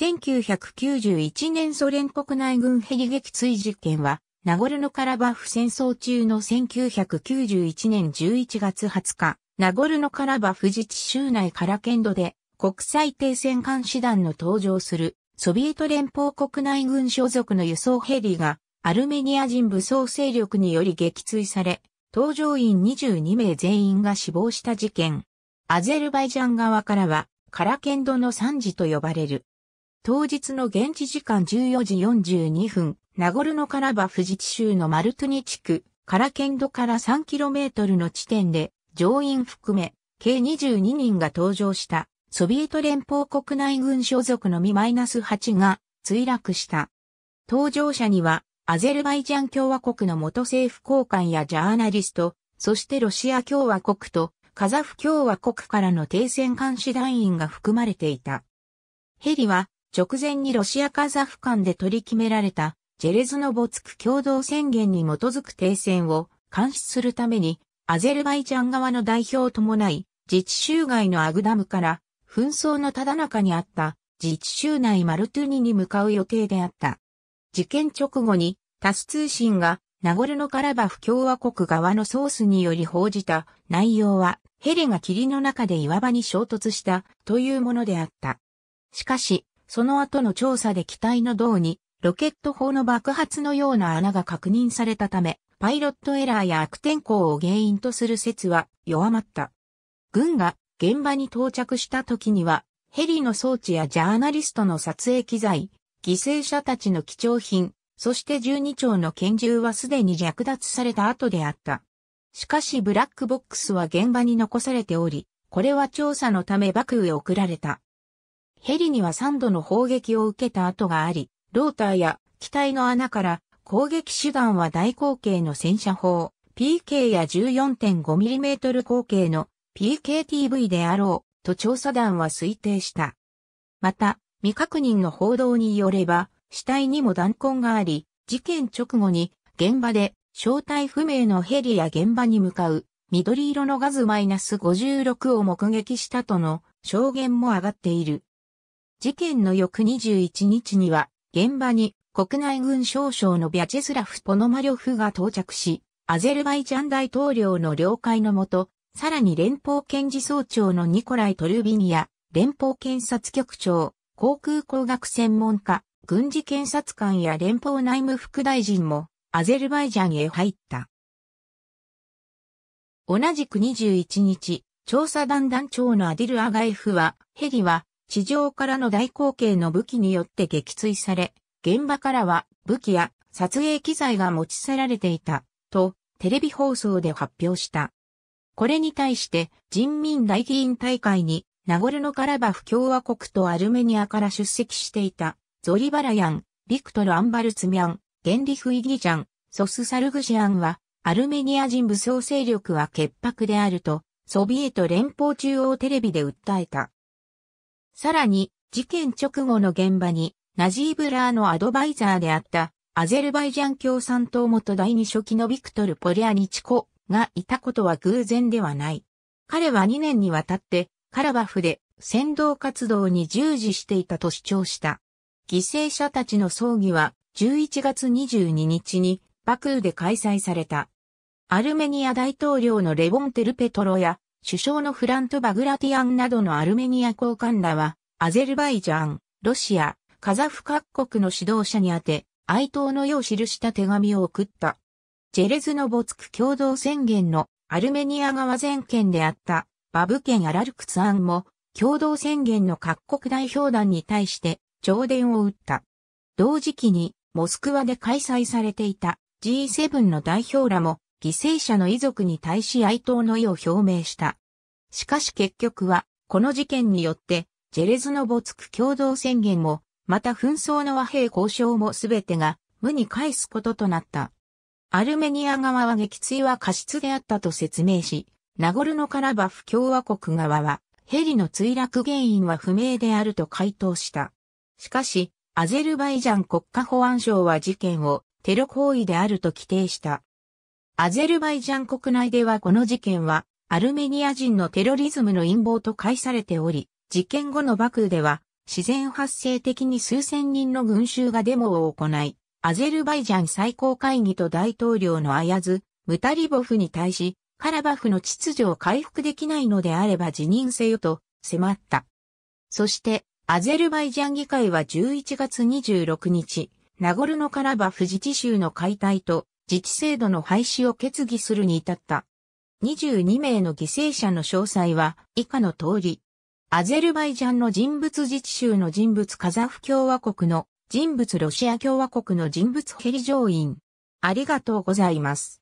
1991年ソ連国内軍ヘリ撃墜事件は、ナゴルノカラバフ戦争中の1991年11月20日、ナゴルノカラバフ自治州内カラケンドで、国際停戦監視団の登場する、ソビエト連邦国内軍所属の輸送ヘリが、アルメニア人武装勢力により撃墜され、搭乗員22名全員が死亡した事件。アゼルバイジャン側からは、カラケンドの惨事と呼ばれる。当日の現地時間14時42分、ナゴルノカラバフジ治州のマルトニ地区、カラケンドから 3km の地点で、乗員含め、計22人が搭乗した、ソビエト連邦国内軍所属のス -8 が墜落した。搭乗者には、アゼルバイジャン共和国の元政府高官やジャーナリスト、そしてロシア共和国とカザフ共和国からの停戦監視団員が含まれていた。ヘリは直前にロシアカザフ間で取り決められたジェレズノボツク共同宣言に基づく停戦を監視するために、アゼルバイジャン側の代表を伴い、自治州外のアグダムから、紛争のただ中にあった自治州内マルトゥニに向かう予定であった。事件直後に、タス通信が、ナゴルノカラバフ共和国側のソースにより報じた内容は、ヘリが霧の中で岩場に衝突したというものであった。しかし、その後の調査で機体の胴にロケット砲の爆発のような穴が確認されたため、パイロットエラーや悪天候を原因とする説は弱まった。軍が現場に到着した時には、ヘリの装置やジャーナリストの撮影機材、犠牲者たちの貴重品、そして12丁の拳銃はすでに略奪された後であった。しかしブラックボックスは現場に残されており、これは調査のため幕府へ送られた。ヘリには3度の砲撃を受けた跡があり、ローターや機体の穴から攻撃手段は大口径の戦車砲、PK や 14.5mm 口径の PKTV であろうと調査団は推定した。また、未確認の報道によれば、死体にも弾痕があり、事件直後に現場で正体不明のヘリや現場に向かう緑色のガズマイナス56を目撃したとの証言も上がっている。事件の翌21日には、現場に国内軍少将のビャチェスラフ・ポノマリョフが到着し、アゼルバイジャン大統領の了解のもと、さらに連邦検事総長のニコライ・トルビニや、連邦検察局長、航空工学専門家、軍事検察官や連邦内務副大臣も、アゼルバイジャンへ入った。同じく21日、調査団団長のアディル・アガエフは、ヘリは、地上からの大口径の武器によって撃墜され、現場からは武器や撮影機材が持ち去られていた、とテレビ放送で発表した。これに対して人民大議員大会にナゴルノカラバフ共和国とアルメニアから出席していたゾリバラヤン、ビクトル・アンバルツミャン、ゲンリフ・イギジャン、ソス・サルグシアンはアルメニア人武装勢力は潔白であるとソビエト連邦中央テレビで訴えた。さらに、事件直後の現場に、ナジーブラーのアドバイザーであった、アゼルバイジャン共産党元第二書記のビクトル・ポリアニチコがいたことは偶然ではない。彼は2年にわたって、カラバフで先導活動に従事していたと主張した。犠牲者たちの葬儀は、11月22日に、バクーで開催された。アルメニア大統領のレボンテル・ペトロや、首相のフラント・バグラティアンなどのアルメニア高官らは、アゼルバイジャン、ロシア、カザフ各国の指導者にあて、哀悼のよう記した手紙を送った。ジェレズノボツク共同宣言のアルメニア側全権であったバブケン・アラルクツアンも共同宣言の各国代表団に対して弔電を打った。同時期にモスクワで開催されていた G7 の代表らも犠牲者の遺族に対し哀悼の意を表明した。しかし結局は、この事件によって、ジェレズノボツク共同宣言も、また紛争の和平交渉もすべてが無に返すこととなった。アルメニア側は撃墜は過失であったと説明し、ナゴルノカラバフ共和国側は、ヘリの墜落原因は不明であると回答した。しかし、アゼルバイジャン国家保安省は事件をテロ行為であると規定した。アゼルバイジャン国内ではこの事件は、アルメニア人のテロリズムの陰謀と解されており、事件後のバクーでは、自然発生的に数千人の群衆がデモを行い、アゼルバイジャン最高会議と大統領のアヤズ、ムタリボフに対し、カラバフの秩序を回復できないのであれば辞任せよと迫った。そして、アゼルバイジャン議会は11月26日、ナゴルノカラバフ自治州の解体と自治制度の廃止を決議するに至った。22名の犠牲者の詳細は以下の通り。アゼルバイジャンの人物自治州の人物カザフ共和国の人物ロシア共和国の人物ヘリ乗員。ありがとうございます。